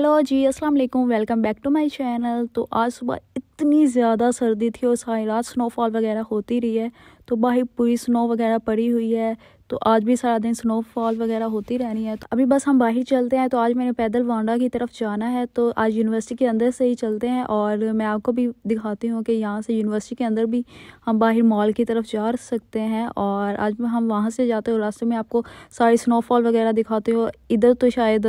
hello ji अस्सलाम वालेकुम welcome back to my channel तो आज सुबह इतनी ज़्यादा सर्दी थी और सारी रात स्नोफॉल वगैरह होती रही है तो भाई पूरी स्नो वगैरह पड़ी हुई है तो आज भी सारा दिन स्नोफॉल वगैरह होती रहनी है तो अभी बस हम बाहर चलते हैं तो आज मैंने पैदल वांडा की तरफ जाना है तो आज यूनिवर्सिटी के अंदर से ही चलते हैं और मैं आपको भी दिखाती हूँ कि यहाँ से यूनिवर्सिटी के अंदर भी हम बाहर मॉल की तरफ जा सकते हैं और आज हम वहाँ से जाते हो रास्ते में आपको सारी स्नोफॉल वगैरह दिखाते हो इधर तो शायद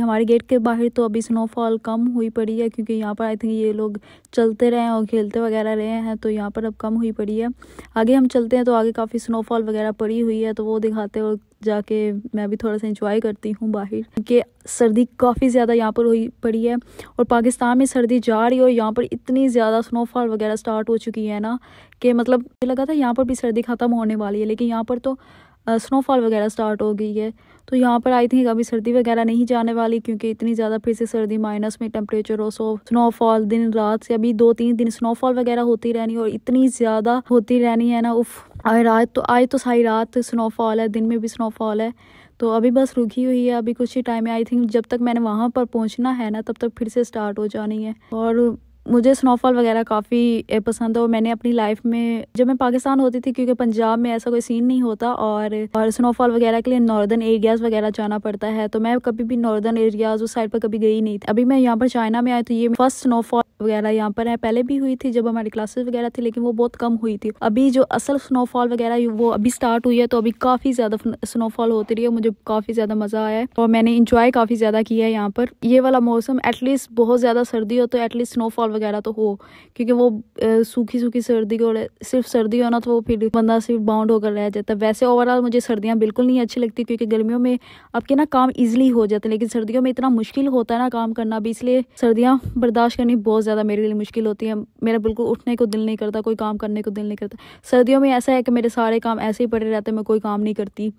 हमारे गेट के बाहर तो अभी स्नोफॉल कम हुई पड़ी है क्योंकि यहाँ पर आई थिंक ये लोग चलते रहे हैं और खेलते वगैरह रहे हैं तो यहाँ पर अब कम हुई पड़ी है आगे हम चलते हैं तो आगे काफ़ी स्नोफॉल वगैरह पड़ी हुई है तो वो वो दिखाते हैं और जाके मैं भी थोड़ा सा इंजॉय करती हूँ बाहर कि सर्दी काफ़ी ज़्यादा यहाँ पर हुई पड़ी है और पाकिस्तान में सर्दी जा रही है और यहाँ पर इतनी ज़्यादा स्नोफॉल वगैरह स्टार्ट हो चुकी है ना कि मतलब मुझे लगा था यहाँ पर भी सर्दी ख़त्म होने वाली है लेकिन यहाँ पर तो स्नोफॉल वगैरह स्टार्ट हो गई है तो यहाँ पर आई थिंक अभी सर्दी वगैरह नहीं जाने वाली क्योंकि इतनी ज़्यादा फिर से सर्दी माइनस में टेम्परेचर हो सो स्नोफॉल दिन रात से अभी दो तीन दिन स्नोफॉल वगैरह होती रहनी और इतनी ज़्यादा होती रहनी है ना उफ़ आए रात तो आए तो सारी रात स्नोफॉल है दिन में भी स्नोफॉल है तो अभी बस रुकी हुई है अभी कुछ ही टाइम है आई थिंक जब तक मैंने वहाँ पर पहुँचना है ना तब तक फिर से स्टार्ट हो जानी है और मुझे स्नोफॉल वगैरह काफ़ी पसंद है और मैंने अपनी लाइफ में जब मैं पाकिस्तान होती थी क्योंकि पंजाब में ऐसा कोई सीन नहीं होता और और स्नोफॉल वगैरह के लिए नॉर्दर्न एरियाज़ वगैरह जाना पड़ता है तो मैं कभी भी नॉर्दर्न एरियाज़ उस साइड पर कभी गई नहीं थी अभी मैं यहाँ पर चाइना में आई तो ये फर्स्ट स्नोफॉल वगैरह यहाँ पर है पहले भी हुई थी जब हमारी क्लासेस वगैरह थी लेकिन वो बहुत कम हुई थी अभी जो असल स्नोफॉल वगैरह वो अभी स्टार्ट हुई है तो अभी काफ़ी ज़्यादा स्नोफॉल होती रही है मुझे काफ़ी ज़्यादा मज़ा आया है और मैंने इंजॉय काफ़ी ज़्यादा किया है यहाँ पर ये वाला मौसम एटलीस्ट बहुत ज़्यादा सर्दी हो तो एटलीस्ट स्नोफॉल वगैरह तो हो क्योंकि वो सूखी सूखी सर्दी को सिर्फ सर्दी होना तो वो फिर बंदा सिर्फ बाउंड होकर रह जाता है वैसे ओवरऑल मुझे सर्दियाँ बिल्कुल नहीं अच्छी लगती क्योंकि गर्मियों में आपके ना काम ईजिली हो जाते हैं लेकिन सर्दियों में इतना मुश्किल होता है ना काम करना भी इसलिए सर्दियाँ बर्दाश्त करनी बहुत ज़्यादा मेरे लिए मुश्किल होती है मेरा बिल्कुल उठने को दिल नहीं करता कोई काम करने को दिल नहीं करता सर्दियों में ऐसा है कि मेरे सारे काम ऐसे ही पड़े रहते मैं कोई काम नहीं करती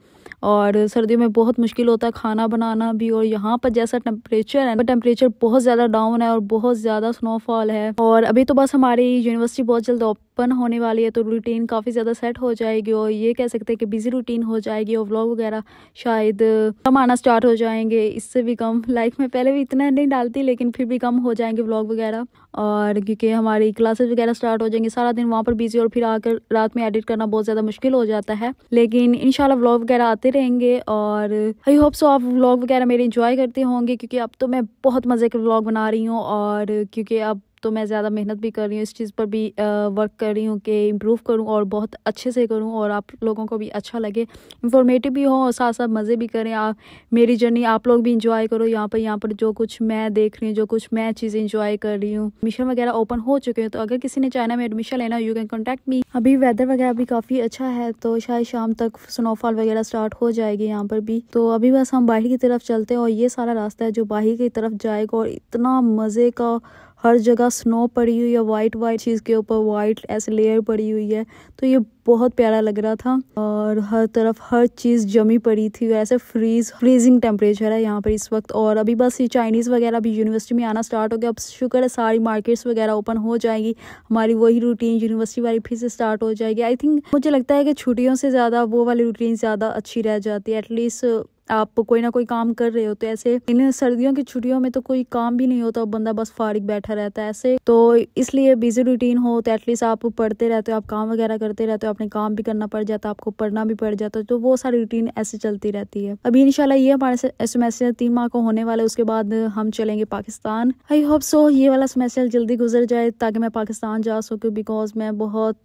और सर्दियों में बहुत मुश्किल होता है खाना बनाना भी और यहाँ पर जैसा टेम्परेचर है टेम्परेचर बहुत ज़्यादा डाउन है और बहुत ज़्यादा स्नोफॉल हॉल है और अभी तो बस हमारी यूनिवर्सिटी बहुत जल्द ओपन होने वाली है तो रूटीन काफ़ी ज़्यादा सेट हो जाएगी और ये कह सकते हैं कि बिजी रूटीन हो जाएगी और व्लॉग वगैरह शायद कम आना स्टार्ट हो जाएंगे इससे भी कम लाइफ में पहले भी इतना नहीं डालती लेकिन फिर भी कम हो जाएंगे व्लॉग वगैरह और क्योंकि हमारी क्लासेस वगैरह स्टार्ट हो जाएंगी सारा दिन वहाँ पर बिजी और फिर आकर रात में एडिट करना बहुत ज़्यादा मुश्किल हो जाता है लेकिन इनशाला व्लॉग वगैरह आते रहेंगे और आई होप सो आप व्लॉग वगैरह मेरे इंजॉय करते होंगे क्योंकि अब तो मैं बहुत मज़े के व्लॉग बना रही हूँ और क्योंकि अब तो मैं ज़्यादा मेहनत भी कर रही हूँ इस चीज़ पर भी वर्क कर रही हूँ कि इम्प्रूव करूँ और बहुत अच्छे से करूँ और आप लोगों को भी अच्छा लगे इंफॉर्मेटिव भी हो और साथ साथ मज़े भी करें आप मेरी जर्नी आप लोग भी इंजॉय करो यहाँ पर यहाँ पर जो कुछ मैं देख रही हूँ जो कुछ मैं चीज़ें इंजॉय कर रही हूँ मिशन वगैरह ओपन हो चुके हैं तो अगर किसी ने चाइना में एडमिशन लेना यू कैन कॉन्टैक्ट मी अभी वेदर वगैरह भी काफ़ी अच्छा है तो शायद शाम तक स्नोफॉल वगैरह स्टार्ट हो जाएगी यहाँ पर भी तो अभी बस हम बाहर की तरफ चलते हैं और ये सारा रास्ता है जो बाहर की तरफ जाएगा और इतना मज़े का हर जगह स्नो पड़ी हुई है वाइट वाइट चीज़ के ऊपर वाइट ऐसे लेयर पड़ी हुई है तो ये बहुत प्यारा लग रहा था और हर तरफ हर चीज़ जमी पड़ी थी ऐसे फ्रीज फ्रीजिंग टेम्परेचर है यहाँ पर इस वक्त और अभी बस ये चाइनीज़ वगैरह अभी यूनिवर्सिटी में आना स्टार्ट हो गया अब शुक्र है सारी मार्केट्स वगैरह ओपन हो जाएगी हमारी वही रूटीन यूनिवर्सिटी वाली फिर से स्टार्ट हो जाएगी आई थिंक मुझे लगता है कि छुट्टियों से ज़्यादा वो वाली रूटीन ज़्यादा अच्छी रह जाती है एटलीस्ट आप कोई ना कोई काम कर रहे हो तो ऐसे इन सर्दियों की छुट्टियों में तो कोई काम भी नहीं होता बंदा बस फारिक बैठा रहता है ऐसे तो इसलिए बिजी रूटीन हो तो एटलीस्ट आप पढ़ते रहते हो आप काम वगैरह करते रहते हो आपने काम भी करना पड़ जाता है आपको पढ़ना भी पड़ जाता है तो वो सारी रूटीन ऐसे चलती रहती है अभी इनशाला ये हमारे सेमेस्टर तीन माह को होने वाला है उसके बाद हम चलेंगे पाकिस्तान आई होप सो ये वाला सेमेस्टर जल्दी गुजर जाए ताकि मैं पाकिस्तान जा सकूँ बिकॉज मैं बहुत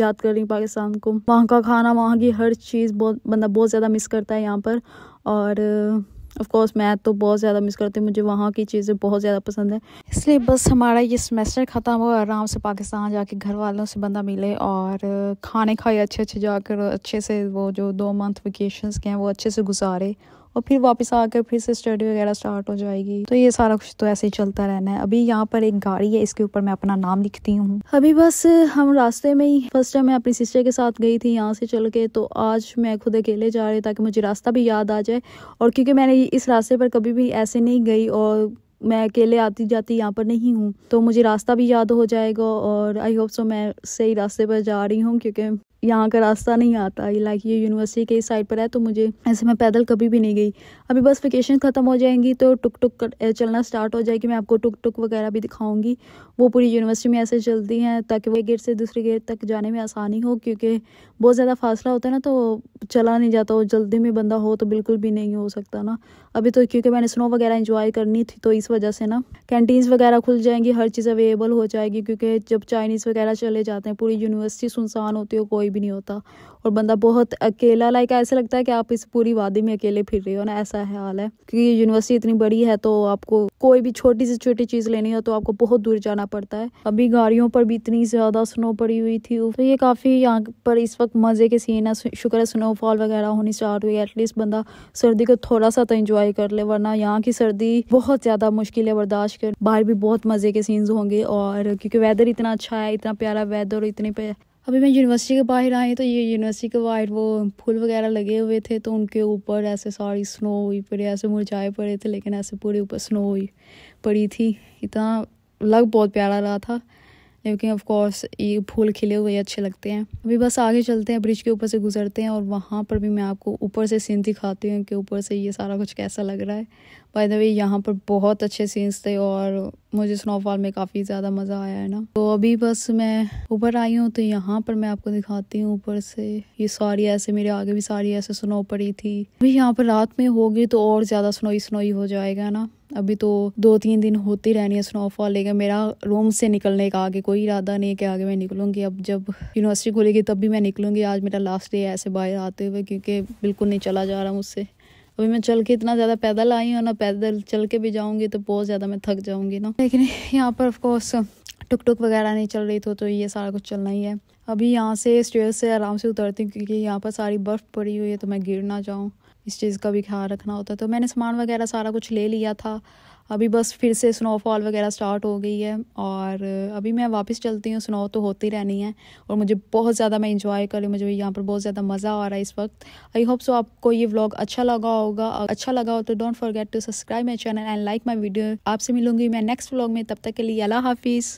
याद कर रही पाकिस्तान को वहाँ का खाना वहाँ की हर चीज़ बहुत बंदा बहुत ज़्यादा मिस करता है यहाँ पर और ऑफ़ मैथ तो बहुत ज़्यादा मिस करती हूँ मुझे वहाँ की चीज़ें बहुत ज़्यादा पसंद है इसलिए बस हमारा ये सेमेस्टर ख़त्म हो आराम से पाकिस्तान जाके घर वालों से बंदा मिले और खाने खाए अच्छे अच्छे जाकर अच्छे से वो जो दो मंथ वेकेशन के हैं वो अच्छे से गुजारे और फिर वापस आकर फिर से स्टडी वगैरह स्टार्ट हो जाएगी तो ये सारा कुछ तो ऐसे ही चलता रहना है अभी यहाँ पर एक गाड़ी है इसके ऊपर मैं अपना नाम लिखती हूँ अभी बस हम रास्ते में ही फर्स्ट टाइम मैं अपनी सिस्टर के साथ गई थी यहाँ से चल के तो आज मैं खुद अकेले जा रही ताकि मुझे रास्ता भी याद आ जाए और क्योंकि मैंने इस रास्ते पर कभी भी ऐसे नहीं गई और मैं अकेले आती जाती यहाँ पर नहीं हूँ तो मुझे रास्ता भी याद हो जाएगा और आई होप सो मैं सही रास्ते पर जा रही हूँ क्योंकि यहाँ का रास्ता नहीं आता लाइक ये यूनिवर्सिटी के साइड पर है तो मुझे ऐसे मैं पैदल कभी भी नहीं गई अभी बस वेकेशन ख़त्म हो जाएंगी तो टुक टुक चलना स्टार्ट हो जाएगी मैं आपको टुक टुक वगैरह भी दिखाऊंगी वो पूरी यूनिवर्सिटी में ऐसे चलती हैं ताकि वो गेट से दूसरे गेट तक जाने में आसानी हो क्योंकि बहुत ज़्यादा फासला होता है ना तो चला नहीं जाता वो जल्दी में बंदा हो तो बिल्कुल भी नहीं हो सकता ना अभी तो क्योंकि मैंने स्नो वगैरह इंजॉय करनी थी तो इस वजह से ना कैंटीन्स वगैरह खुल जाएंगी हर चीज़ अवेलेबल हो जाएगी क्योंकि जब चाइनीज़ वगैरह चले जाते हैं पूरी यूनिवर्सिटी सुनसान होती हो कोई भी नहीं होता और बंदा बहुत अकेला लाइक ऐसा लगता है कि आप इस पूरी वादी में अकेले फिर रहे हो ना ऐसा है हाल है क्योंकि यूनिवर्सिटी इतनी बड़ी है तो आपको कोई भी छोटी से छोटी चीज़ लेनी हो तो आपको बहुत दूर जाना पड़ता है अभी गाड़ियों पर भी इतनी ज़्यादा स्नो पड़ी हुई थी तो ये काफ़ी यहाँ पर इस वक्त मज़े के सीन है शुक्र है स्नोफॉल वगैरह होनी स्टार्ट हुई एटलीस्ट बंदा सर्दी को थोड़ा सा तो इन्जॉय कर ले वरना यहाँ की सर्दी बहुत ज़्यादा मुश्किलें बर्दाश्त कर बाहर भी बहुत मज़े के सीन्स होंगे और क्योंकि वेदर इतना अच्छा है इतना प्यारा वेदर और इतने पे अभी मैं यूनिवर्सिटी के बाहर आई तो ये यूनिवर्सिटी के बाहर वो फूल वगैरह लगे हुए थे तो उनके ऊपर ऐसे सारी स्नो हुई पड़े ऐसे मुरझाए पड़े थे लेकिन ऐसे पूरे ऊपर स्नो हुई पड़ी थी इतना लग बहुत प्यारा रहा था लेकिन ऑफ कोर्स ये फूल खिले हुए अच्छे लगते हैं अभी बस आगे चलते हैं ब्रिज के ऊपर से गुजरते हैं और वहाँ पर भी मैं आपको ऊपर से सीन दिखाती हूँ कि ऊपर से ये सारा कुछ कैसा लग रहा है बाय द वे यहाँ पर बहुत अच्छे सीन्स थे और मुझे स्नोफॉल में काफ़ी ज़्यादा मज़ा आया है ना तो अभी बस मैं ऊपर आई हूँ तो यहाँ पर मैं आपको दिखाती हूँ ऊपर से ये सारी ऐसे मेरे आगे भी सारी ऐसे स्नो पड़ी थी अभी यहाँ पर रात में होगी तो और ज़्यादा स्नोई स्नोई हो जाएगा ना अभी तो दो तीन दिन होती रहनी है स्नोफॉल लेकिन मेरा रूम से निकलने का आगे कोई इरादा नहीं है कि आगे मैं निकलूंगी अब जब यूनिवर्सिटी खुलेगी तब भी मैं निकलूँगी आज मेरा लास्ट डे ऐसे बाहर आते हुए क्योंकि बिल्कुल नहीं चला जा रहा मुझसे अभी मैं चल के इतना ज़्यादा पैदल आई हूँ ना पैदल चल के भी जाऊँगी तो बहुत ज़्यादा मैं थक जाऊँगी ना लेकिन यहाँ पर ऑफकोर्स टुक टुक वगैरह नहीं चल रही तो तो ये सारा कुछ चलना ही है अभी यहाँ से स्टेयर से आराम से उतरती हूँ क्योंकि यहाँ पर सारी बर्फ़ पड़ी हुई है तो मैं गिर ना जाऊँ इस चीज़ का भी ख्याल रखना होता है तो मैंने सामान वगैरह सारा कुछ ले लिया था अभी बस फिर से स्नोफॉल वगैरह स्टार्ट हो गई है और अभी मैं वापस चलती हूँ स्नो तो होती रहनी है और मुझे बहुत ज़्यादा मैं इंजॉय कर रही हूँ मुझे यहाँ पर बहुत ज़्यादा मज़ा आ रहा है इस वक्त आई होप सो आपको ये व्लॉग अच्छा लगा होगा अच्छा लगा हो तो don't forget to subscribe my channel and like my video आपसे मिलूंगी मैं नेक्स्ट व्लॉग में तब तक के लिए अला हाफिज़